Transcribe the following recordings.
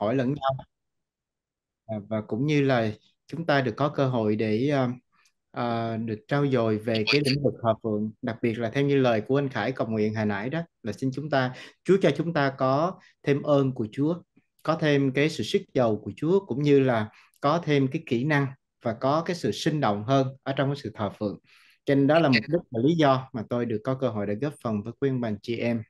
hỏi lẫn nhau à, và cũng như là chúng ta được có cơ hội để uh, uh, được trao dồi về cái lĩnh vực hòa phượng đặc biệt là theo như lời của anh Khải cầu nguyện hồi nãy đó là xin chúng ta Chúa cho chúng ta có thêm ơn của Chúa có thêm cái sự sức giàu của Chúa cũng như là có thêm cái kỹ năng và có cái sự sinh động hơn ở trong cái sự thờ phượng trên đó là mục đích và lý do mà tôi được có cơ hội để góp phần với quý ông bà chị em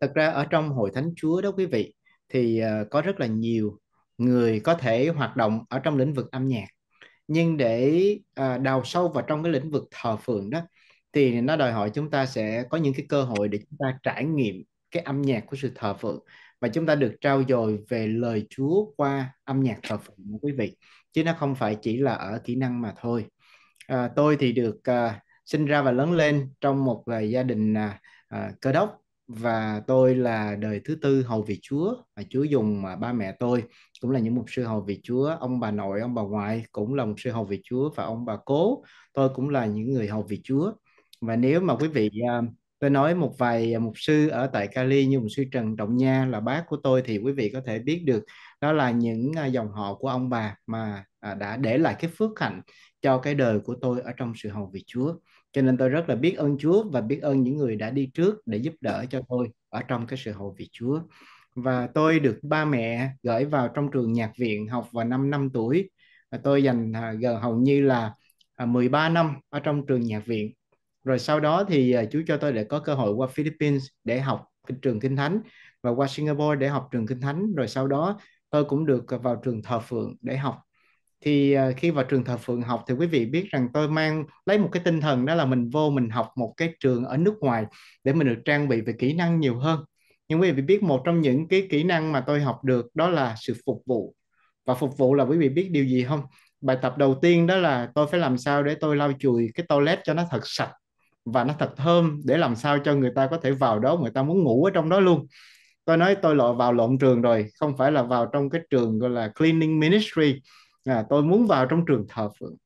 thật ra ở trong hội thánh chúa đó quý vị thì ờ, có rất là nhiều người có thể hoạt động ở trong lĩnh vực âm nhạc nhưng để ờ, đào sâu vào trong cái lĩnh vực thờ phượng đó thì nó đòi hỏi chúng ta sẽ có những cái cơ hội để chúng ta trải nghiệm cái âm nhạc của sự thờ phượng và chúng ta được trao dồi về lời Chúa qua âm nhạc thờ phượng quý vị chứ nó không phải chỉ là ở kỹ năng mà thôi à, tôi thì được à, sinh ra và lớn lên trong một à, gia đình à, cơ đốc và tôi là đời thứ tư hầu vị Chúa mà Chúa dùng mà ba mẹ tôi cũng là những mục sư hầu vị Chúa ông bà nội ông bà ngoại cũng là mục sư hầu vị Chúa và ông bà cố tôi cũng là những người hầu vị Chúa và nếu mà quý vị à, tôi nói một vài mục sư ở tại Cali như mục sư Trần Trọng Nha là bác của tôi thì quý vị có thể biết được đó là những à, dòng họ của ông bà mà à, đã để lại cái phước hạnh cho cái đời của tôi ở trong sự hầu vị Chúa cho nên tôi rất là biết ơn Chúa và biết ơn những người đã đi trước để giúp đỡ cho tôi ở trong cái sự hầu việc Chúa và tôi được ba mẹ gửi vào trong trường nhạc viện học vào năm năm tuổi và tôi dành à, gần hầu như là 13 à, năm ở trong trường nhạc viện rồi sau đó thì à, Chúa cho tôi để có cơ hội qua Philippines để học trường kinh thánh và qua Singapore để học trường kinh thánh rồi sau đó tôi cũng được vào trường thờ phượng để học thì à, khi vào trường thờ Phượng học thì quý vị biết rằng tôi mang lấy một cái tinh thần đó là mình vô mình học một cái trường ở nước ngoài để mình được trang bị về kỹ năng nhiều hơn nhưng quý vị biết một trong những cái kỹ năng mà tôi học được đó là sự phục vụ và phục vụ là quý vị biết điều gì không bài tập đầu tiên đó là tôi phải làm sao để tôi lau chùi cái toilet cho nó thật sạch và nó thật thơm để làm sao cho người ta có thể vào đó người ta muốn ngủ ở trong đó luôn tôi nói tôi lọ vào lộn trường rồi không phải là vào trong cái trường gọi là cleaning ministry à, tôi muốn vào trong trường thờ phượng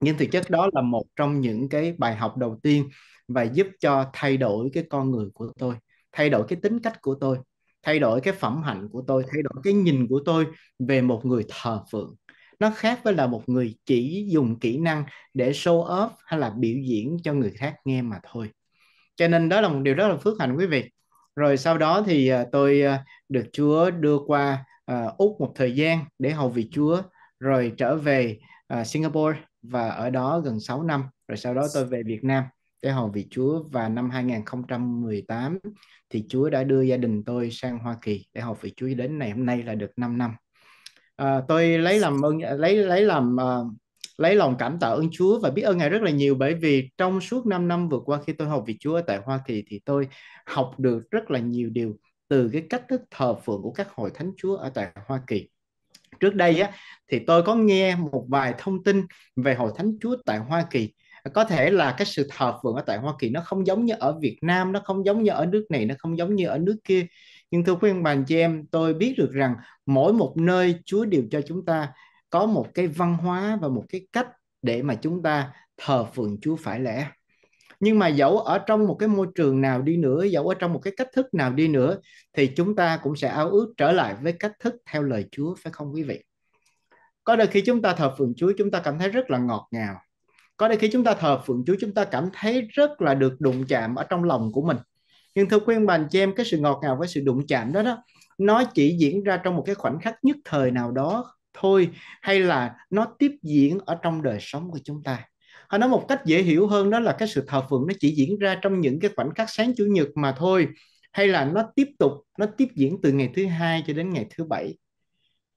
nhưng thực chất đó là một trong những cái bài học đầu tiên và giúp cho thay đổi cái con người của tôi thay đổi cái tính cách của tôi thay đổi cái phẩm hạnh của tôi thay đổi cái nhìn của tôi về một người thờ phượng nó khác với là một người chỉ dùng kỹ năng để show off hay là biểu diễn cho người khác nghe mà thôi cho nên đó là một điều rất là phước hạnh quý vị rồi sau đó thì à, tôi à, được Chúa đưa qua à, Úc một thời gian để hầu vị Chúa rồi trở về uh, Singapore và ở đó gần 6 năm rồi sau đó tôi về Việt Nam để hầu vị Chúa và năm 2018 thì Chúa đã đưa gia đình tôi sang Hoa Kỳ để học vị Chúa đến ngày hôm nay là được 5 năm à, tôi lấy làm ơn lấy lấy làm uh, lấy lòng cảm tạ ơn Chúa và biết ơn Ngài rất là nhiều bởi vì trong suốt 5 năm vừa qua khi tôi học vị Chúa ở tại Hoa Kỳ thì tôi học được rất là nhiều điều từ cái cách thức thờ phượng của các hội thánh Chúa ở tại Hoa Kỳ trước đây á thì tôi có nghe một vài thông tin về hội thánh chúa tại Hoa Kỳ có thể là cái sự thờ phượng ở tại Hoa Kỳ nó không giống như ở Việt Nam nó không giống như ở nước này nó không giống như ở nước kia nhưng thưa quý ông bà chị em tôi biết được rằng mỗi một nơi Chúa đều cho chúng ta có một cái văn hóa và một cái cách để mà chúng ta thờ phượng Chúa phải lẽ nhưng mà dẫu ở trong một cái môi trường nào đi nữa dẫu ở trong một cái cách thức nào đi nữa thì chúng ta cũng sẽ ao ước trở lại với cách thức theo lời Chúa phải không quý vị có đôi khi chúng ta thờ phượng Chúa chúng ta cảm thấy rất là ngọt ngào có đôi khi chúng ta thờ phượng Chúa chúng ta cảm thấy rất là được đụng chạm ở trong lòng của mình nhưng thưa quý ông bà chị em cái sự ngọt ngào với sự đụng chạm đó đó nó chỉ diễn ra trong một cái khoảnh khắc nhất thời nào đó thôi hay là nó tiếp diễn ở trong đời sống của chúng ta họ nói một cách dễ hiểu hơn đó là cái sự thờ phượng nó chỉ diễn ra trong những cái khoảnh khắc sáng chủ nhật mà thôi hay là nó tiếp tục nó tiếp diễn từ ngày thứ hai cho đến ngày thứ bảy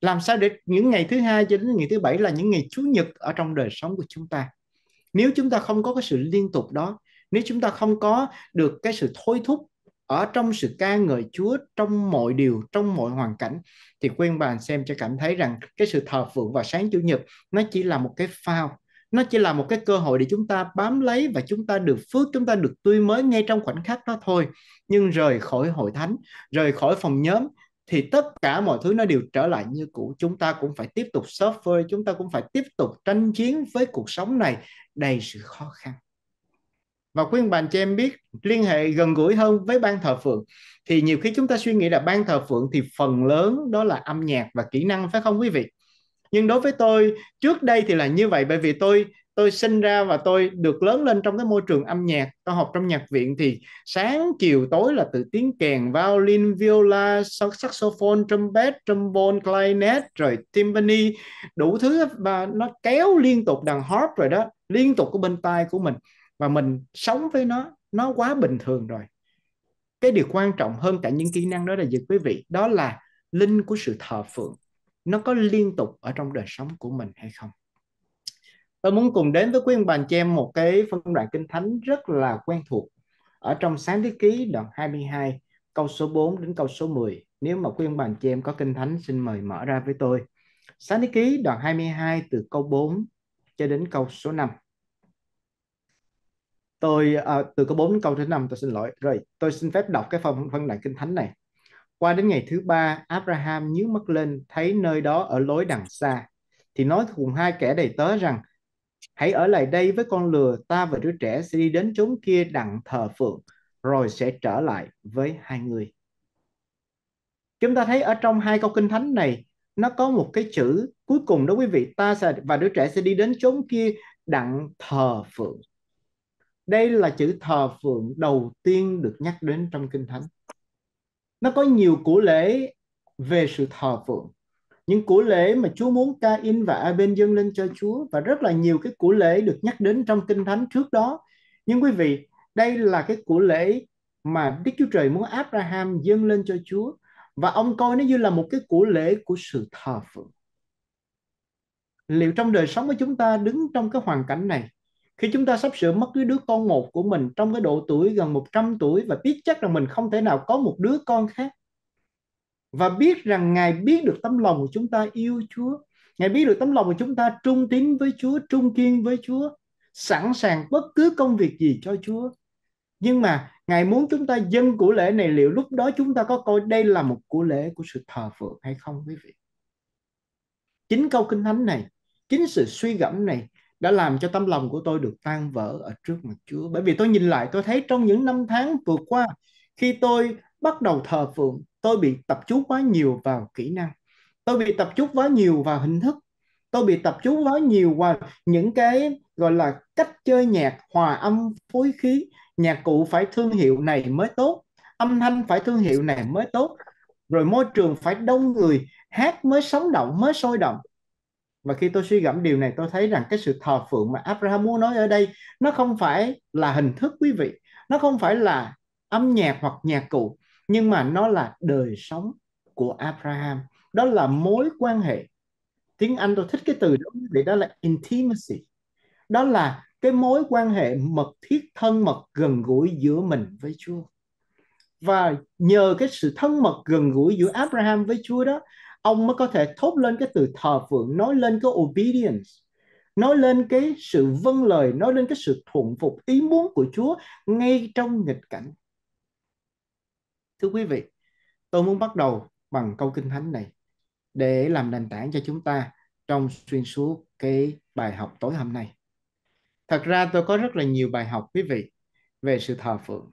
làm sao để những ngày thứ hai cho đến ngày thứ bảy là những ngày chủ nhật ở trong đời sống của chúng ta nếu chúng ta không có cái sự liên tục đó nếu chúng ta không có được cái sự thôi thúc ở trong sự ca ngợi Chúa trong mọi điều, trong mọi hoàn cảnh thì quên bàn xem cho cảm thấy rằng cái sự thờ phượng và sáng chủ nhật nó chỉ là một cái phao nó chỉ là một cái cơ hội để chúng ta bám lấy và chúng ta được phước chúng ta được tươi mới ngay trong khoảnh khắc đó thôi nhưng rời khỏi hội thánh rời khỏi phòng nhóm thì tất cả mọi thứ nó đều trở lại như cũ chúng ta cũng phải tiếp tục suffer chúng ta cũng phải tiếp tục tranh chiến với cuộc sống này đầy sự khó khăn và khuyên bạn cho em biết liên hệ gần gũi hơn với ban thờ phượng thì nhiều khi chúng ta suy nghĩ là ban thờ phượng thì phần lớn đó là âm nhạc và kỹ năng phải không quý vị nhưng đối với tôi trước đây thì là như vậy bởi vì tôi tôi sinh ra và tôi được lớn lên trong cái môi trường âm nhạc tôi học trong nhạc viện thì sáng chiều tối là từ tiếng kèn violin viola saxophone trumpet trombone clarinet rồi timpani đủ thứ và nó kéo liên tục đàn harp rồi đó liên tục ở bên tai của mình và mình sống với nó nó quá bình thường rồi cái điều quan trọng hơn cả những kỹ năng đó là gì quý vị đó là linh của sự thờ phượng nó có liên tục ở trong đời sống của mình hay không tôi muốn cùng đến với quý ông bà chị em một cái phân đoạn kinh thánh rất là quen thuộc ở trong sáng thế ký đoạn 22 câu số 4 đến câu số 10 nếu mà quý ông bà chị em có kinh thánh xin mời mở ra với tôi sáng thế ký đoạn 22 từ câu 4 cho đến câu số 5 tôi à, từ câu 4 đến câu thứ 5 tôi xin lỗi rồi tôi xin phép đọc cái phần phân đoạn kinh thánh này qua đến ngày thứ ba, Abraham nhíu mắt lên, thấy nơi đó ở lối đằng xa. Thì nói cùng hai kẻ đầy tớ rằng, hãy ở lại đây với con lừa, ta và đứa trẻ sẽ đi đến chốn kia đặng thờ phượng, rồi sẽ trở lại với hai người. Chúng ta thấy ở trong hai câu kinh thánh này, nó có một cái chữ cuối cùng đó quý vị, ta sẽ, và đứa trẻ sẽ đi đến chốn kia đặng thờ phượng. Đây là chữ thờ phượng đầu tiên được nhắc đến trong kinh thánh nó có nhiều củ lễ về sự thờ phượng những củ lễ mà Chúa muốn ca in và a bên dâng lên cho Chúa và rất là nhiều cái củ lễ được nhắc đến trong kinh thánh trước đó nhưng quý vị đây là cái củ lễ mà Đức Chúa Trời muốn Abraham dâng lên cho Chúa và ông coi nó như là một cái củ lễ của sự thờ phượng liệu trong đời sống của chúng ta đứng trong cái hoàn cảnh này khi chúng ta sắp sửa mất cái đứa con một của mình trong cái độ tuổi gần 100 tuổi và biết chắc rằng mình không thể nào có một đứa con khác và biết rằng Ngài biết được tấm lòng của chúng ta yêu Chúa Ngài biết được tấm lòng của chúng ta trung tín với Chúa trung kiên với Chúa sẵn sàng bất cứ công việc gì cho Chúa nhưng mà Ngài muốn chúng ta dâng của lễ này liệu lúc đó chúng ta có coi đây là một của lễ của sự thờ phượng hay không quý vị chính câu kinh thánh này chính sự suy gẫm này đã làm cho tâm lòng của tôi được tan vỡ ở trước mặt Chúa. Bởi vì tôi nhìn lại tôi thấy trong những năm tháng vừa qua khi tôi bắt đầu thờ phượng, tôi bị tập trung quá nhiều vào kỹ năng. Tôi bị tập trung quá nhiều vào hình thức. Tôi bị tập trung quá nhiều vào những cái gọi là cách chơi nhạc hòa âm phối khí, nhạc cụ phải thương hiệu này mới tốt, âm thanh phải thương hiệu này mới tốt, rồi môi trường phải đông người, hát mới sống động, mới sôi động và khi tôi suy gẫm điều này tôi thấy rằng cái sự thờ phượng mà Abraham muốn nói ở đây nó không phải là hình thức quý vị nó không phải là âm nhạc hoặc nhạc cụ nhưng mà nó là đời sống của Abraham đó là mối quan hệ tiếng Anh tôi thích cái từ đó quý đó là intimacy đó là cái mối quan hệ mật thiết thân mật gần gũi giữa mình với Chúa và nhờ cái sự thân mật gần gũi giữa Abraham với Chúa đó ông mới có thể thốt lên cái từ thờ phượng nói lên cái obedience nói lên cái sự vâng lời nói lên cái sự thuận phục ý muốn của Chúa ngay trong nghịch cảnh thưa quý vị tôi muốn bắt đầu bằng câu kinh thánh này để làm nền tảng cho chúng ta trong xuyên suốt cái bài học tối hôm nay thật ra tôi có rất là nhiều bài học quý vị về sự thờ phượng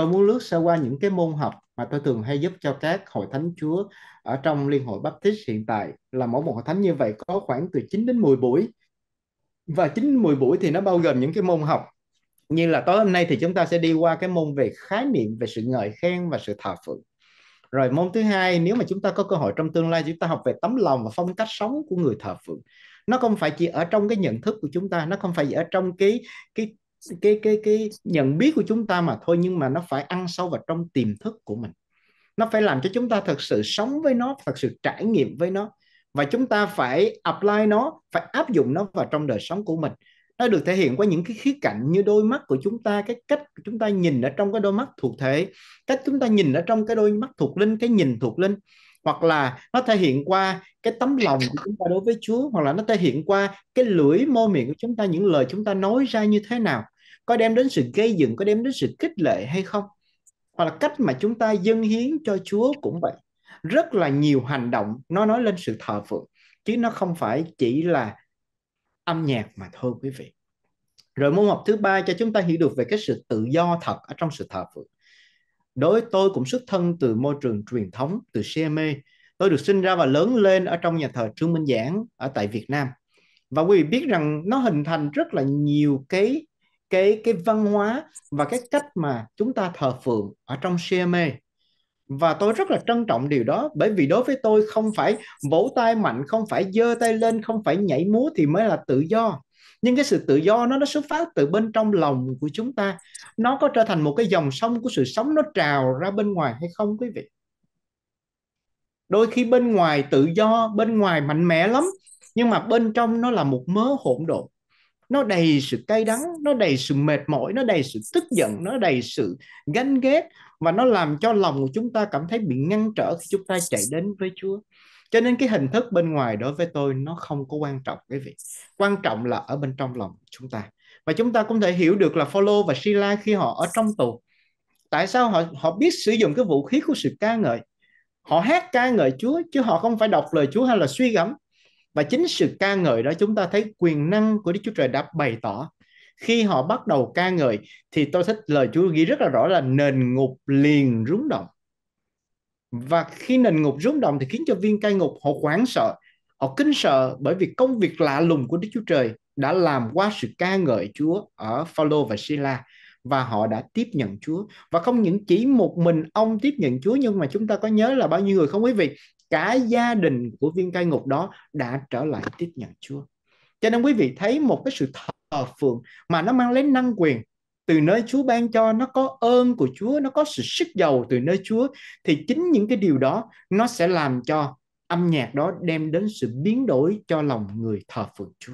tôi muốn lướt sơ qua những cái môn học mà tôi thường hay giúp cho các hội thánh Chúa ở trong Liên hội Baptist hiện tại là mỗi một hội thánh như vậy có khoảng từ 9 đến 10 buổi và 9 đến 10 buổi thì nó bao gồm những cái môn học như là tối hôm nay thì chúng ta sẽ đi qua cái môn về khái niệm về sự ngợi khen và sự thờ phượng rồi môn thứ hai nếu mà chúng ta có cơ hội trong tương lai chúng ta học về tấm lòng và phong cách sống của người thờ phượng nó không phải chỉ ở trong cái nhận thức của chúng ta nó không phải chỉ ở trong cái cái cái cái cái nhận biết của chúng ta mà thôi nhưng mà nó phải ăn sâu vào trong tiềm thức của mình nó phải làm cho chúng ta thật sự sống với nó thật sự trải nghiệm với nó và chúng ta phải apply nó phải áp dụng nó vào trong đời sống của mình nó được thể hiện qua những cái khía cạnh như đôi mắt của chúng ta cái cách chúng ta nhìn ở trong cái đôi mắt thuộc thể cách chúng ta nhìn ở trong cái đôi mắt thuộc linh cái nhìn thuộc linh hoặc là nó thể hiện qua cái tấm lòng của chúng ta đối với Chúa hoặc là nó thể hiện qua cái lưỡi môi miệng của chúng ta những lời chúng ta nói ra như thế nào có đem đến sự gây dựng có đem đến sự kích lệ hay không hoặc là cách mà chúng ta dâng hiến cho Chúa cũng vậy rất là nhiều hành động nó nói lên sự thờ phượng chứ nó không phải chỉ là âm nhạc mà thôi quý vị rồi môn học thứ ba cho chúng ta hiểu được về cái sự tự do thật ở trong sự thờ phượng đối tôi cũng xuất thân từ môi trường truyền thống từ CME tôi được sinh ra và lớn lên ở trong nhà thờ Trương Minh Giảng ở tại Việt Nam và quý vị biết rằng nó hình thành rất là nhiều cái cái cái văn hóa và cái cách mà chúng ta thờ phượng ở trong CMA và tôi rất là trân trọng điều đó bởi vì đối với tôi không phải vỗ tay mạnh không phải giơ tay lên không phải nhảy múa thì mới là tự do nhưng cái sự tự do nó nó xuất phát từ bên trong lòng của chúng ta nó có trở thành một cái dòng sông của sự sống nó trào ra bên ngoài hay không quý vị đôi khi bên ngoài tự do bên ngoài mạnh mẽ lắm nhưng mà bên trong nó là một mớ hỗn độn nó đầy sự cay đắng nó đầy sự mệt mỏi nó đầy sự tức giận nó đầy sự ganh ghét và nó làm cho lòng của chúng ta cảm thấy bị ngăn trở khi chúng ta chạy đến với Chúa cho nên cái hình thức bên ngoài đối với tôi nó không có quan trọng quý vị quan trọng là ở bên trong lòng chúng ta và chúng ta cũng thể hiểu được là Phaolô và Sila khi họ ở trong tù tại sao họ họ biết sử dụng cái vũ khí của sự ca ngợi họ hát ca ngợi Chúa chứ họ không phải đọc lời Chúa hay là suy gẫm và chính sự ca ngợi đó chúng ta thấy quyền năng của Đức Chúa Trời đã bày tỏ khi họ bắt đầu ca ngợi thì tôi thích lời Chúa ghi rất là rõ là nền ngục liền rúng động và khi nền ngục rúng động thì khiến cho viên cai ngục họ hoảng sợ họ kinh sợ bởi vì công việc lạ lùng của Đức Chúa Trời đã làm qua sự ca ngợi Chúa ở Phaolô và Sila và họ đã tiếp nhận Chúa và không những chỉ một mình ông tiếp nhận Chúa nhưng mà chúng ta có nhớ là bao nhiêu người không quý vị cả gia đình của viên cai ngục đó đã trở lại tiếp nhận Chúa. Cho nên quý vị thấy một cái sự thờ phượng mà nó mang lấy năng quyền từ nơi Chúa ban cho nó có ơn của Chúa, nó có sự sức giàu từ nơi Chúa thì chính những cái điều đó nó sẽ làm cho âm nhạc đó đem đến sự biến đổi cho lòng người thờ phượng Chúa.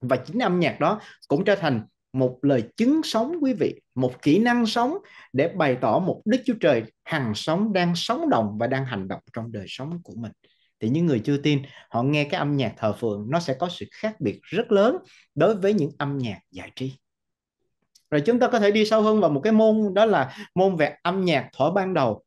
Và chính âm nhạc đó cũng trở thành một lời chứng sống quý vị, một kỹ năng sống để bày tỏ một Đức Chúa Trời hằng sống đang sống động và đang hành động trong đời sống của mình. Thì những người chưa tin, họ nghe cái âm nhạc thờ phượng nó sẽ có sự khác biệt rất lớn đối với những âm nhạc giải trí. Rồi chúng ta có thể đi sâu hơn vào một cái môn đó là môn về âm nhạc thuở ban đầu.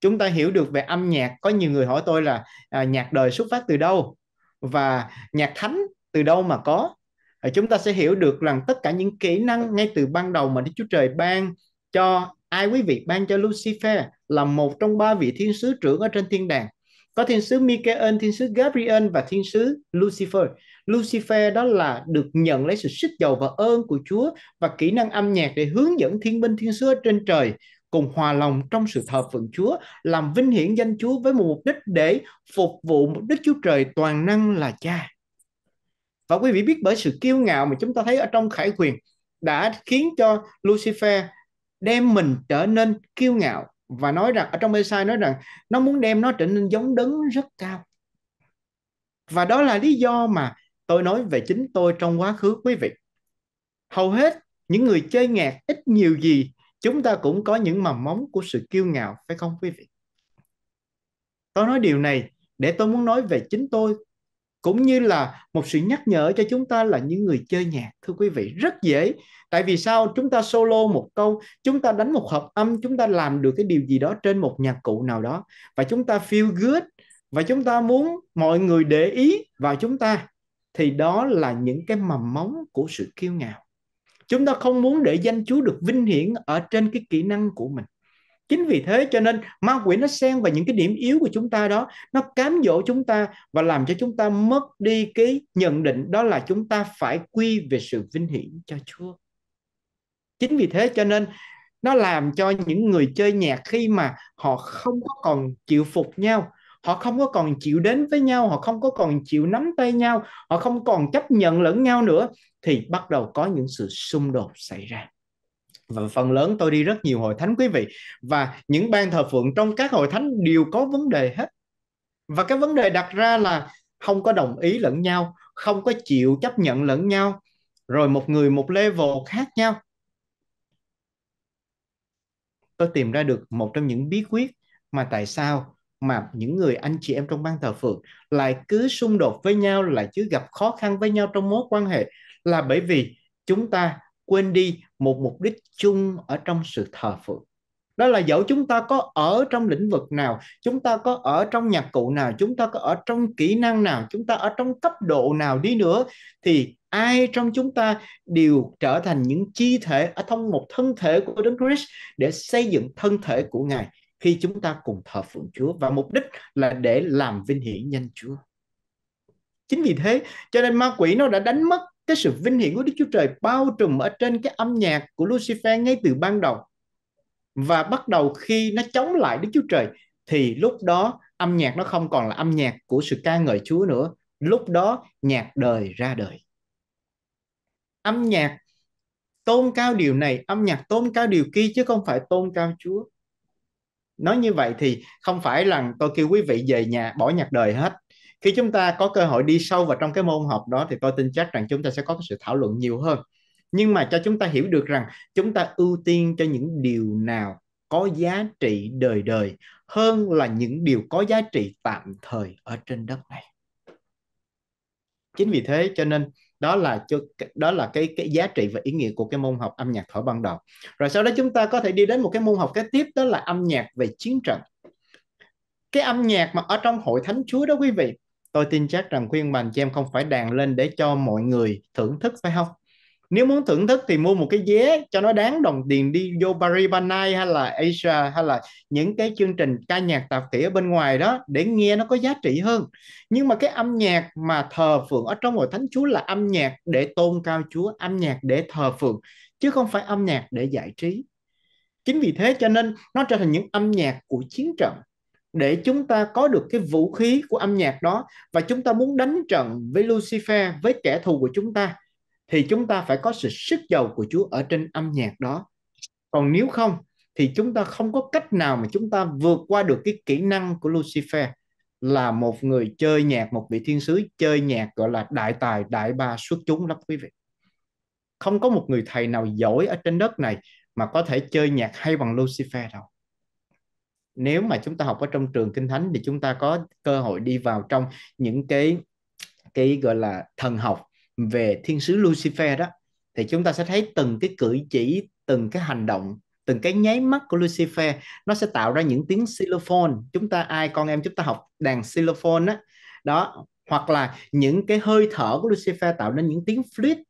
Chúng ta hiểu được về âm nhạc, có nhiều người hỏi tôi là à, nhạc đời xuất phát từ đâu và nhạc thánh từ đâu mà có Ờ, chúng ta sẽ hiểu được rằng tất cả những kỹ năng ngay từ ban đầu mà Đức Chúa Trời ban cho ai quý vị ban cho Lucifer là một trong ba vị thiên sứ trưởng ở trên thiên đàng có thiên sứ Michael, thiên sứ Gabriel và thiên sứ Lucifer. Lucifer đó là được nhận lấy sự sức dầu và ơn của Chúa và kỹ năng âm nhạc để hướng dẫn thiên binh thiên sứ trên trời cùng hòa lòng trong sự thờ phượng Chúa, làm vinh hiển danh Chúa với một mục đích để phục vụ mục đích Chúa Trời toàn năng là Cha và quý vị biết bởi sự kiêu ngạo mà chúng ta thấy ở trong khải quyền đã khiến cho Lucifer đem mình trở nên kiêu ngạo và nói rằng ở trong Esai nói rằng nó muốn đem nó trở nên giống đấng rất cao và đó là lý do mà tôi nói về chính tôi trong quá khứ quý vị hầu hết những người chơi nhạc ít nhiều gì chúng ta cũng có những mầm móng của sự kiêu ngạo phải không quý vị tôi nói điều này để tôi muốn nói về chính tôi cũng như là một sự nhắc nhở cho chúng ta là những người chơi nhạc thưa quý vị rất dễ tại vì sao chúng ta solo một câu chúng ta đánh một hợp âm chúng ta làm được cái điều gì đó trên một nhạc cụ nào đó và chúng ta feel good và chúng ta muốn mọi người để ý vào chúng ta thì đó là những cái mầm móng của sự kiêu ngạo chúng ta không muốn để danh chúa được vinh hiển ở trên cái kỹ năng của mình chính vì thế cho nên ma quỷ nó xen vào những cái điểm yếu của chúng ta đó nó cám dỗ chúng ta và làm cho chúng ta mất đi cái nhận định đó là chúng ta phải quy về sự vinh hiển cho Chúa chính vì thế cho nên nó làm cho những người chơi nhạc khi mà họ không có còn chịu phục nhau họ không có còn chịu đến với nhau họ không có còn chịu nắm tay nhau họ không còn chấp nhận lẫn nhau nữa thì bắt đầu có những sự xung đột xảy ra và phần lớn tôi đi rất nhiều hội thánh quý vị và những ban thờ phượng trong các hội thánh đều có vấn đề hết và cái vấn đề đặt ra là không có đồng ý lẫn nhau không có chịu chấp nhận lẫn nhau rồi một người một level khác nhau tôi tìm ra được một trong những bí quyết mà tại sao mà những người anh chị em trong ban thờ phượng lại cứ xung đột với nhau lại cứ gặp khó khăn với nhau trong mối quan hệ là bởi vì chúng ta quên đi một mục đích chung ở trong sự thờ phượng đó là dẫu chúng ta có ở trong lĩnh vực nào chúng ta có ở trong nhạc cụ nào chúng ta có ở trong kỹ năng nào chúng ta ở trong cấp độ nào đi nữa thì ai trong chúng ta đều trở thành những chi thể ở trong một thân thể của Đấng Christ để xây dựng thân thể của Ngài khi chúng ta cùng thờ phượng Chúa và mục đích là để làm vinh hiển nhân Chúa. Chính vì thế cho nên ma quỷ nó đã đánh mất cái sự vinh hiển của Đức Chúa Trời bao trùm ở trên cái âm nhạc của Lucifer ngay từ ban đầu và bắt đầu khi nó chống lại Đức Chúa Trời thì lúc đó âm nhạc nó không còn là âm nhạc của sự ca ngợi Chúa nữa lúc đó nhạc đời ra đời âm nhạc tôn cao điều này âm nhạc tôn cao điều kia chứ không phải tôn cao Chúa nói như vậy thì không phải là tôi kêu quý vị về nhà bỏ nhạc đời hết khi chúng ta có cơ hội đi sâu vào trong cái môn học đó thì tôi tin chắc rằng chúng ta sẽ có cái sự thảo luận nhiều hơn nhưng mà cho chúng ta hiểu được rằng chúng ta ưu tiên cho những điều nào có giá trị đời đời hơn là những điều có giá trị tạm thời ở trên đất này chính vì thế cho nên đó là đó là cái cái giá trị và ý nghĩa của cái môn học âm nhạc thở ban đầu rồi sau đó chúng ta có thể đi đến một cái môn học kế tiếp đó là âm nhạc về chiến trận cái âm nhạc mà ở trong hội thánh chúa đó quý vị tôi tin chắc rằng khuyên bàn cho em không phải đàn lên để cho mọi người thưởng thức phải không nếu muốn thưởng thức thì mua một cái vé cho nó đáng đồng tiền đi vô Paris Banai hay là Asia hay là những cái chương trình ca nhạc tạp kỹ ở bên ngoài đó để nghe nó có giá trị hơn nhưng mà cái âm nhạc mà thờ phượng ở trong hội thánh chúa là âm nhạc để tôn cao chúa âm nhạc để thờ phượng chứ không phải âm nhạc để giải trí chính vì thế cho nên nó trở thành những âm nhạc của chiến trận để chúng ta có được cái vũ khí của âm nhạc đó và chúng ta muốn đánh trận với Lucifer với kẻ thù của chúng ta thì chúng ta phải có sự sức giàu của Chúa ở trên âm nhạc đó còn nếu không thì chúng ta không có cách nào mà chúng ta vượt qua được cái kỹ năng của Lucifer là một người chơi nhạc một vị thiên sứ chơi nhạc gọi là đại tài đại ba xuất chúng lắm quý vị không có một người thầy nào giỏi ở trên đất này mà có thể chơi nhạc hay bằng Lucifer đâu nếu mà chúng ta học ở trong trường kinh thánh thì chúng ta có cơ hội đi vào trong những cái cái gọi là thần học về thiên sứ Lucifer đó thì chúng ta sẽ thấy từng cái cử chỉ từng cái hành động từng cái nháy mắt của Lucifer nó sẽ tạo ra những tiếng xylophone chúng ta ai con em chúng ta học đàn xylophone đó, đó hoặc là những cái hơi thở của Lucifer tạo nên những tiếng flute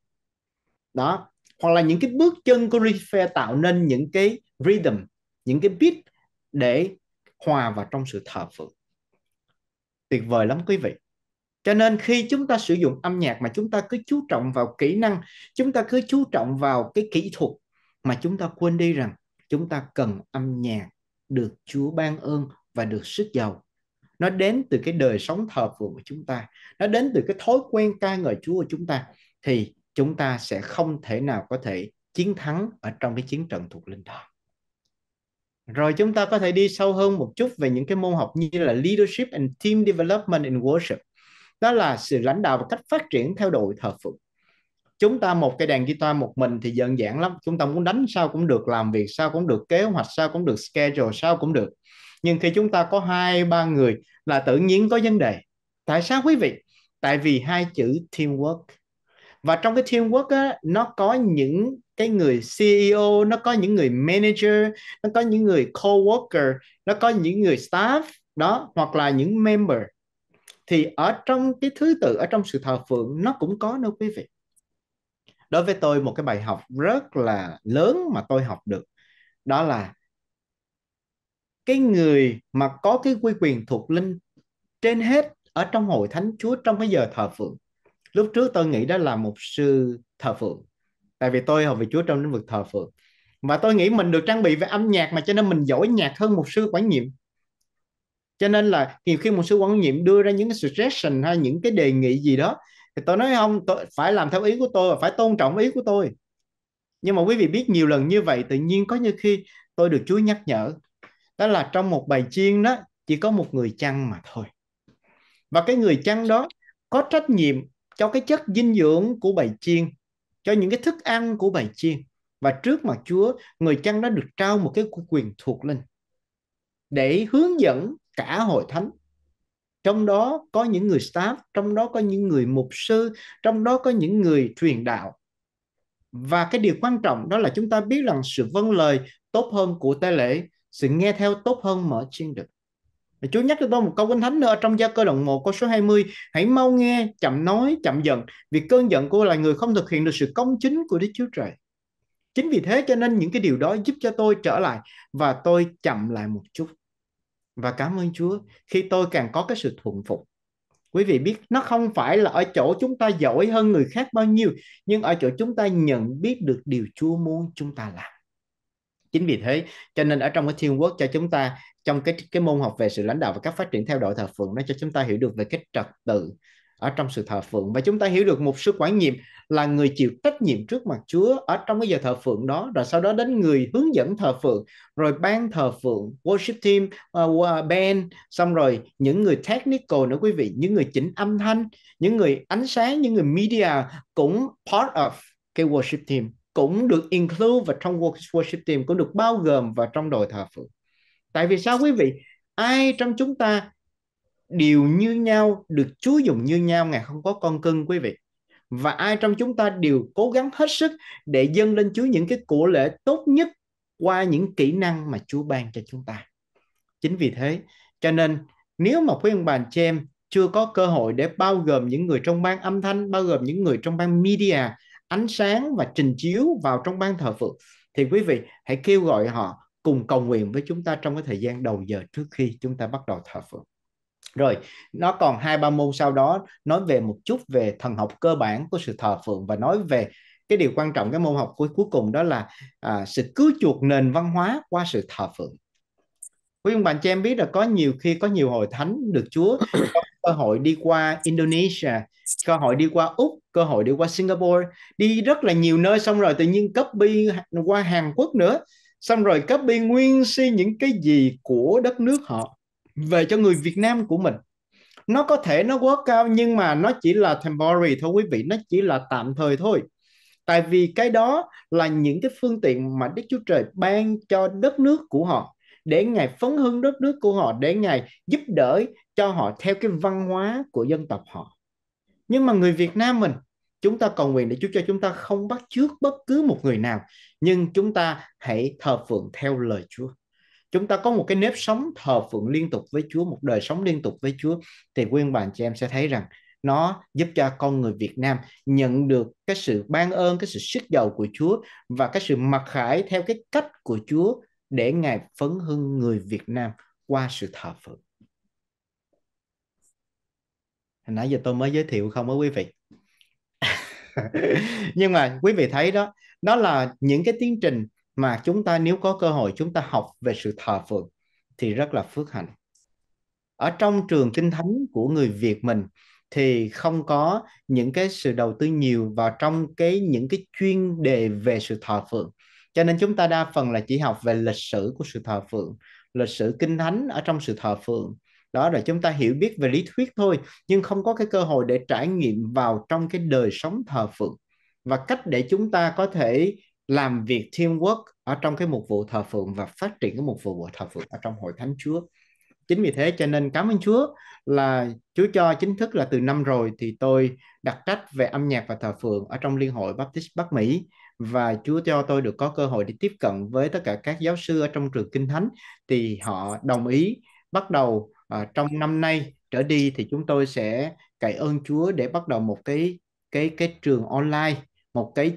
đó hoặc là những cái bước chân của Lucifer tạo nên những cái rhythm những cái beat để hòa vào trong sự thờ phượng tuyệt vời lắm quý vị cho nên khi chúng ta sử dụng âm nhạc mà chúng ta cứ chú trọng vào kỹ năng chúng ta cứ chú trọng vào cái kỹ thuật mà chúng ta quên đi rằng chúng ta cần âm nhạc được Chúa ban ơn và được sức giàu nó đến từ cái đời sống thờ phượng của chúng ta nó đến từ cái thói quen ca ngợi Chúa của chúng ta thì chúng ta sẽ không thể nào có thể chiến thắng ở trong cái chiến trận thuộc linh đó rồi chúng ta có thể đi sâu hơn một chút về những cái môn học như là leadership and team development in worship đó là sự lãnh đạo và cách phát triển theo đội thờ phượng chúng ta một cái đàn guitar một mình thì đơn giản lắm chúng ta muốn đánh sao cũng được làm việc sao cũng được kế hoạch sao cũng được schedule sao cũng được nhưng khi chúng ta có hai ba người là tự nhiên có vấn đề tại sao quý vị tại vì hai chữ teamwork và trong cái teamwork á, nó có những cái người CEO nó có những người manager nó có những người coworker nó có những người staff đó hoặc là những member thì ở trong cái thứ tự ở trong sự thờ phượng nó cũng có đâu quý vị đối với tôi một cái bài học rất là lớn mà tôi học được đó là cái người mà có cái quy quyền thuộc linh trên hết ở trong hội thánh chúa trong cái giờ thờ phượng lúc trước tôi nghĩ đó là một sư thờ phượng tại vì tôi học về Chúa trong lĩnh vực thờ phượng và tôi nghĩ mình được trang bị về âm nhạc mà cho nên mình giỏi nhạc hơn một sư quản nhiệm cho nên là nhiều khi một sư quản nhiệm đưa ra những cái suggestion hay những cái đề nghị gì đó thì tôi nói không tôi phải làm theo ý của tôi và phải tôn trọng ý của tôi nhưng mà quý vị biết nhiều lần như vậy tự nhiên có như khi tôi được Chúa nhắc nhở đó là trong một bài chiên đó chỉ có một người chăn mà thôi và cái người chăn đó có trách nhiệm cho cái chất dinh dưỡng của bài chiên cho những cái thức ăn của bài chiên và trước mặt Chúa người chăn đã được trao một cái quyền thuộc linh để hướng dẫn cả hội thánh trong đó có những người staff trong đó có những người mục sư trong đó có những người truyền đạo và cái điều quan trọng đó là chúng ta biết rằng sự vâng lời tốt hơn của tế lễ sự nghe theo tốt hơn mở chiên được Chúa nhắc cho tôi một câu kinh thánh nữa trong gia cơ đoạn 1 câu số 20 Hãy mau nghe, chậm nói, chậm giận Vì cơn giận của loài người không thực hiện được sự công chính của Đức Chúa Trời Chính vì thế cho nên những cái điều đó giúp cho tôi trở lại Và tôi chậm lại một chút Và cảm ơn Chúa khi tôi càng có cái sự thuận phục Quý vị biết nó không phải là ở chỗ chúng ta giỏi hơn người khác bao nhiêu Nhưng ở chỗ chúng ta nhận biết được điều Chúa muốn chúng ta làm chính vì thế cho nên ở trong cái thiên quốc cho chúng ta trong cái cái môn học về sự lãnh đạo và cách phát triển theo đội thờ phượng nó cho chúng ta hiểu được về cái trật tự ở trong sự thờ phượng và chúng ta hiểu được một sư quản nhiệm là người chịu trách nhiệm trước mặt Chúa ở trong cái giờ thờ phượng đó rồi sau đó đến người hướng dẫn thờ phượng rồi ban thờ phượng worship team uh, band xong rồi những người technical nữa quý vị những người chỉnh âm thanh những người ánh sáng những người media cũng part of cái worship team cũng được include vào trong worship team cũng được bao gồm vào trong đội thờ phượng tại vì sao quý vị ai trong chúng ta đều như nhau được Chúa dùng như nhau ngài không có con cưng quý vị và ai trong chúng ta đều cố gắng hết sức để dâng lên Chúa những cái của lễ tốt nhất qua những kỹ năng mà Chúa ban cho chúng ta. Chính vì thế, cho nên nếu mà quý ông bà chị em chưa có cơ hội để bao gồm những người trong ban âm thanh, bao gồm những người trong ban media ánh sáng và trình chiếu vào trong ban thờ phượng thì quý vị hãy kêu gọi họ cùng cầu nguyện với chúng ta trong cái thời gian đầu giờ trước khi chúng ta bắt đầu thờ phượng rồi nó còn hai ba môn sau đó nói về một chút về thần học cơ bản của sự thờ phượng và nói về cái điều quan trọng cái môn học cuối cuối cùng đó là à, sự cứu chuộc nền văn hóa qua sự thờ phượng quý ông bạn cho em biết là có nhiều khi có nhiều hội thánh được Chúa có cơ hội đi qua Indonesia cơ hội đi qua Úc cơ hội đi qua Singapore đi rất là nhiều nơi xong rồi tự nhiên copy qua Hàn Quốc nữa xong rồi copy nguyên si những cái gì của đất nước họ về cho người Việt Nam của mình nó có thể nó quá cao nhưng mà nó chỉ là temporary thôi quý vị nó chỉ là tạm thời thôi tại vì cái đó là những cái phương tiện mà Đức Chúa Trời ban cho đất nước của họ để ngài phấn hưng đất nước của họ để ngài giúp đỡ cho họ theo cái văn hóa của dân tộc họ nhưng mà người Việt Nam mình chúng ta cầu nguyện để Chúa cho chúng ta không bắt chước bất cứ một người nào nhưng chúng ta hãy thờ phượng theo lời Chúa chúng ta có một cái nếp sống thờ phượng liên tục với Chúa một đời sống liên tục với Chúa thì quyên bạn chị em sẽ thấy rằng nó giúp cho con người Việt Nam nhận được cái sự ban ơn, cái sự sức giàu của Chúa và cái sự mặc khải theo cái cách của Chúa để Ngài phấn hưng người Việt Nam qua sự thờ phượng nãy giờ tôi mới giới thiệu không với quý vị nhưng mà quý vị thấy đó đó là những cái tiến trình mà chúng ta nếu có cơ hội chúng ta học về sự thờ phượng thì rất là phước hạnh ở trong trường kinh thánh của người Việt mình thì không có những cái sự đầu tư nhiều vào trong cái những cái chuyên đề về sự thờ phượng cho nên chúng ta đa phần là chỉ học về lịch sử của sự thờ phượng lịch sử kinh thánh ở trong sự thờ phượng đó là chúng ta hiểu biết về lý thuyết thôi nhưng không có cái cơ hội để trải nghiệm vào trong cái đời sống thờ phượng và cách để chúng ta có thể làm việc teamwork ở trong cái mục vụ thờ phượng và phát triển cái mục vụ thờ phượng ở trong hội thánh Chúa. Chính vì thế cho nên cảm ơn Chúa là Chúa cho chính thức là từ năm rồi thì tôi đặt trách về âm nhạc và thờ phượng ở trong Liên hội Baptist Bắc Mỹ và Chúa cho tôi được có cơ hội để tiếp cận với tất cả các giáo sư ở trong trường Kinh Thánh thì họ đồng ý bắt đầu à, trong năm nay trở đi thì chúng tôi sẽ cậy ơn Chúa để bắt đầu một cái cái cái trường online một cái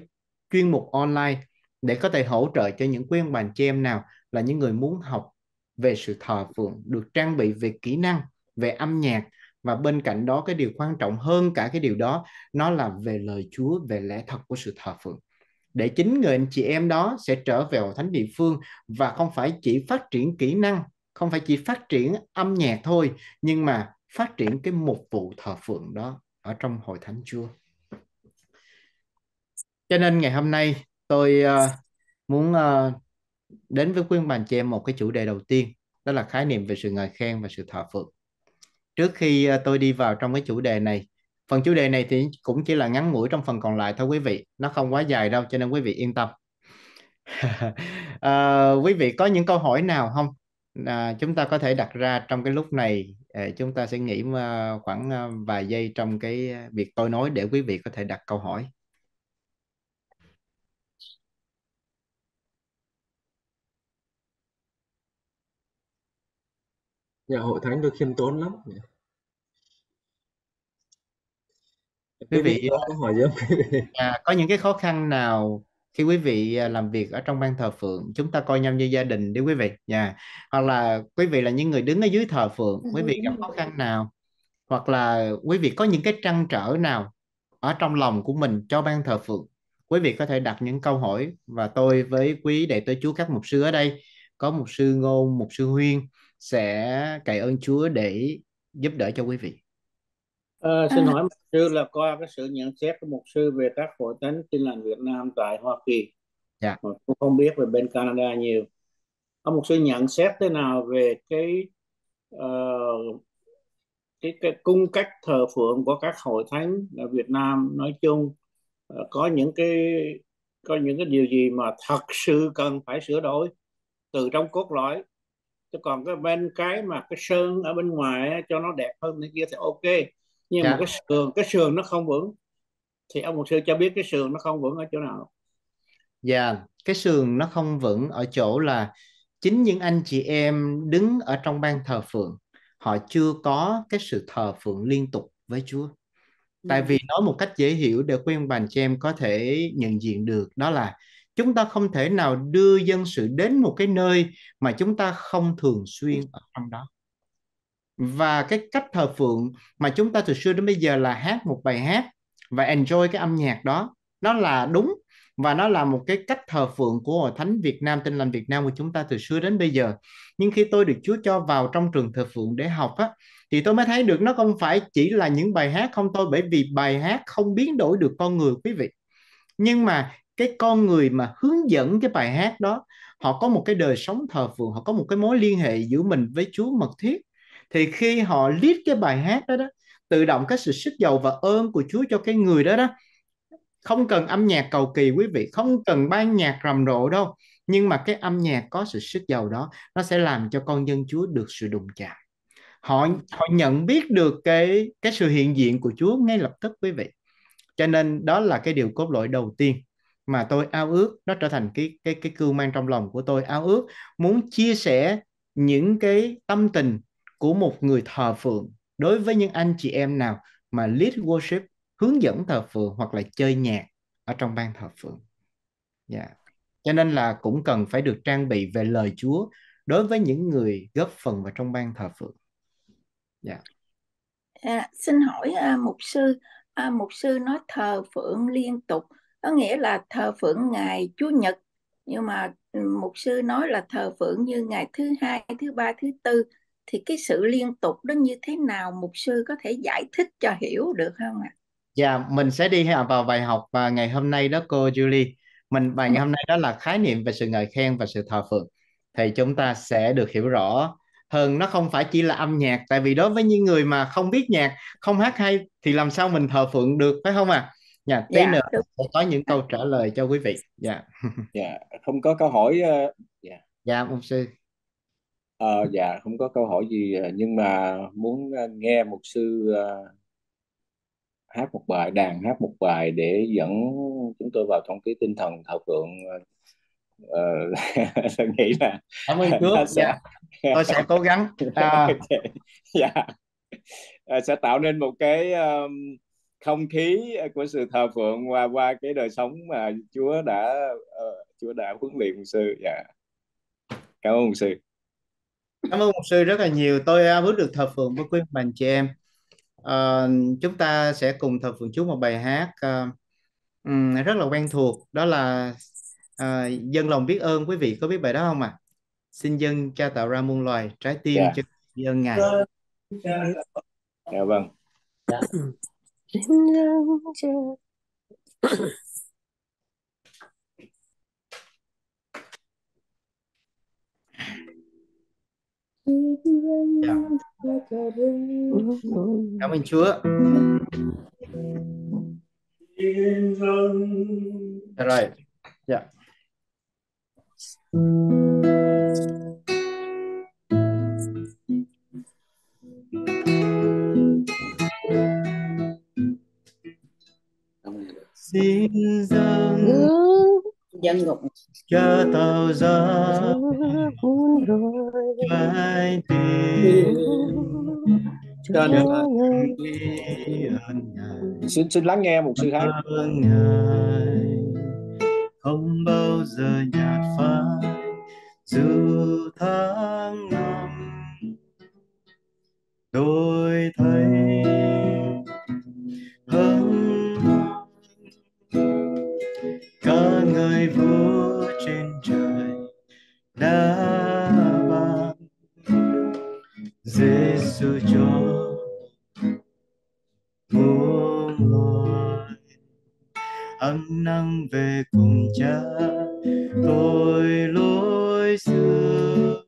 chuyên mục online để có thể hỗ trợ cho những quý ông bà chị em nào là những người muốn học về sự thờ phượng được trang bị về kỹ năng về âm nhạc và bên cạnh đó cái điều quan trọng hơn cả cái điều đó nó là về lời Chúa về lẽ thật của sự thờ phượng để chính người anh chị em đó sẽ trở về thánh địa phương và không phải chỉ phát triển kỹ năng không phải chỉ phát triển âm nhạc thôi nhưng mà phát triển cái một vụ thờ phượng đó ở trong hội thánh chúa cho nên ngày hôm nay tôi uh, muốn uh, đến với quý ông chị em một cái chủ đề đầu tiên đó là khái niệm về sự ngợi khen và sự thờ phượng trước khi uh, tôi đi vào trong cái chủ đề này phần chủ đề này thì cũng chỉ là ngắn ngủi trong phần còn lại thôi quý vị nó không quá dài đâu cho nên quý vị yên tâm à, quý vị có những câu hỏi nào không à, chúng ta có thể đặt ra trong cái lúc này à, chúng ta sẽ nghỉ à, khoảng à, vài giây trong cái việc tôi nói để quý vị có thể đặt câu hỏi nhà dạ, hội thánh tôi khiêm tốn lắm. Dạ. Quý vị có hỏi gì không? à, có những cái khó khăn nào khi quý vị à, làm việc ở trong ban thờ phượng chúng ta coi nhau như gia đình đi quý vị nha yeah. hoặc là quý vị là những người đứng ở dưới thờ phượng quý vị gặp khó khăn nào hoặc là quý vị có những cái trăn trở nào ở trong lòng của mình cho ban thờ phượng quý vị có thể đặt những câu hỏi và tôi với quý đệ tớ chúa các mục sư ở đây có mục sư ngô mục sư huyên sẽ cậy ơn chúa để giúp đỡ cho quý vị Ờ, à, xin hỏi mục sư là qua cái sự nhận xét của mục sư về các hội thánh tin lành Việt Nam tại Hoa Kỳ. Dạ. Mà cũng không biết về bên Canada nhiều. Ông mục sư nhận xét thế nào về cái uh, cái, cái cung cách thờ phượng của các hội thánh ở Việt Nam nói chung uh, có những cái có những cái điều gì mà thật sự cần phải sửa đổi từ trong cốt lõi chứ còn cái bên cái mà cái sơn ở bên ngoài cho nó đẹp hơn thế kia thì ok nhưng yeah. mà dạ. cái sườn cái sườn nó không vững thì ông một sư cho biết cái sườn nó không vững ở chỗ nào dạ cái sườn nó không vững ở chỗ là chính những anh chị em đứng ở trong ban thờ phượng họ chưa có cái sự thờ phượng liên tục với Chúa tại ừ. vì nói một cách dễ hiểu để khuyên bàn cho em có thể nhận diện được đó là chúng ta không thể nào đưa dân sự đến một cái nơi mà chúng ta không thường xuyên ở trong đó và cái cách thờ phượng mà chúng ta từ xưa đến bây giờ là hát một bài hát và enjoy cái âm nhạc đó nó là đúng và nó là một cái cách thờ phượng của hội thánh Việt Nam tinh lành Việt Nam của chúng ta từ xưa đến bây giờ nhưng khi tôi được Chúa cho vào trong trường thờ phượng để học á thì tôi mới thấy được nó không phải chỉ là những bài hát không tôi bởi vì bài hát không biến đổi được con người quý vị nhưng mà cái con người mà hướng dẫn cái bài hát đó họ có một cái đời sống thờ phượng họ có một cái mối liên hệ giữa mình với Chúa mật thiết thì khi họ lead cái bài hát đó đó tự động cái sự sức dầu và ơn của Chúa cho cái người đó đó không cần âm nhạc cầu kỳ quý vị không cần ban nhạc rầm rộ đâu nhưng mà cái âm nhạc có sự sức dầu đó nó sẽ làm cho con dân Chúa được sự đụng chạm họ họ nhận biết được cái cái sự hiện diện của Chúa ngay lập tức quý vị cho nên đó là cái điều cốt lõi đầu tiên mà tôi ao ước nó trở thành cái cái cái cưu mang trong lòng của tôi ao ước muốn chia sẻ những cái tâm tình của một người thờ phượng đối với những anh chị em nào mà lead worship hướng dẫn thờ phượng hoặc là chơi nhạc ở trong ban thờ phượng. Yeah. Dạ. Cho nên là cũng cần phải được trang bị về lời Chúa đối với những người góp phần vào trong ban thờ phượng. Dạ. Yeah. À, xin hỏi à, mục sư, à, mục sư nói thờ phượng liên tục, có nghĩa là thờ phượng ngày Chúa Nhật, nhưng mà ừ, mục sư nói là thờ phượng như ngày thứ hai, thứ ba, thứ tư thì cái sự liên tục đó như thế nào mục sư có thể giải thích cho hiểu được không ạ? Dạ, mình sẽ đi vào bài học và ngày hôm nay đó cô Julie. Mình bài ngày hôm nay đó là khái niệm về sự ngợi khen và sự thờ phượng. Thì chúng ta sẽ được hiểu rõ hơn nó không phải chỉ là âm nhạc tại vì đối với những người mà không biết nhạc, không hát hay thì làm sao mình thờ phượng được phải không ạ? À? Dạ, tí yeah, dạ, nữa sẽ có những câu trả lời cho quý vị. Dạ. dạ, không có câu hỏi ờ, dạ. Uh... Dạ, mục sư. À, dạ không có câu hỏi gì ờ, nhưng mà muốn ờ, nghe một sư à, hát một bài đàn hát một bài để dẫn chúng tôi vào trong cái tinh thần thờ phượng ờ, nghĩ là cảm ơn nó dạ. sẽ... dạ. tôi sẽ cố gắng à... dạ. à, sẽ tạo nên một cái um, không khí của sự thờ phượng qua qua cái đời sống mà Chúa đã uh, Chúa đã huấn luyện sư dạ cảm ơn mục sư Cảm ơn mục sư rất là nhiều. Tôi à, bước được thờ phượng với quý bạn chị em. À, chúng ta sẽ cùng thờ phượng chú một bài hát à, rất là quen thuộc. Đó là à, Dân lòng biết ơn. Quý vị có biết bài đó không ạ? À? Xin dân cha tạo ra muôn loài trái tim yeah. Dạ. cho ơn Ngài. Dạ vâng. Dạ. Dạ. Cảm ơn Chúa. Được dạ rồi. Dạ. Xin dâng dân ngục cho tàu gió cuốn rồi vai tìm cho nên là xin xin lắng nghe một sư thái không bao giờ nhạt phai dù tháng năm đôi thay về cùng cha tôi lối xưa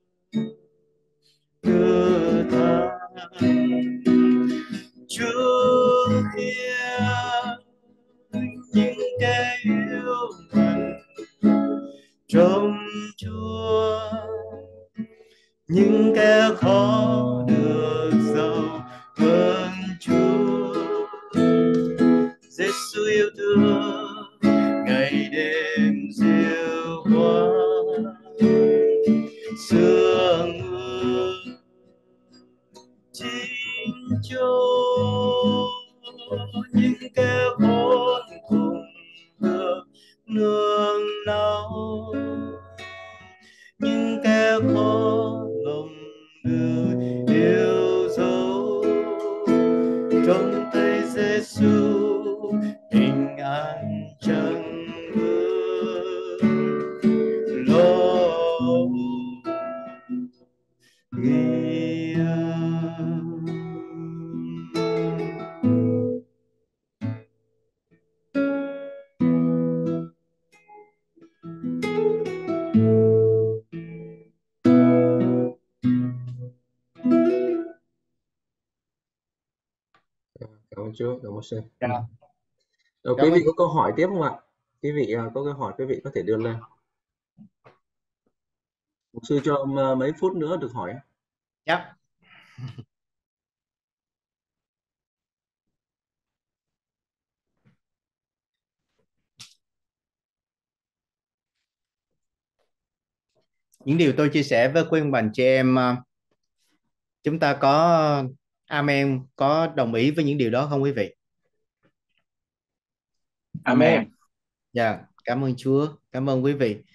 thưa than chúa yêu những kẻ yêu mình trong chúa những kẻ khó được giàu hơn chúa giêsu yêu thương day. promotion yeah. Rồi, quý vị có câu hỏi tiếp không ạ quý vị à, có câu hỏi quý vị có thể đưa lên mục sư cho à, mấy phút nữa được hỏi yep. Dạ. những điều tôi chia sẻ với quý ông bà chị em à, chúng ta có amen có đồng ý với những điều đó không quý vị Amen. Dạ, yeah. cảm ơn Chúa, cảm ơn quý vị.